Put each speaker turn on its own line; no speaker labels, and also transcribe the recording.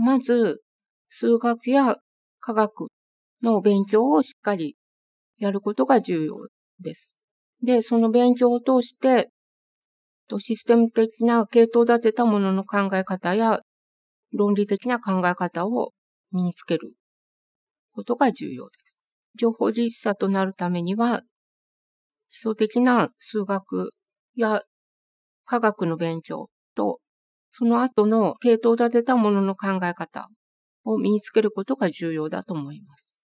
まず、数学や科学の勉強をしっかりやることが重要です。で、その勉強を通して、システム的な系統立てたものの考え方や論理的な考え方を身につけることが重要です。情報技術者となるためには、基礎的な数学や科学の勉強とその後の系統立てたものの考え方を身につけることが重要だと思います。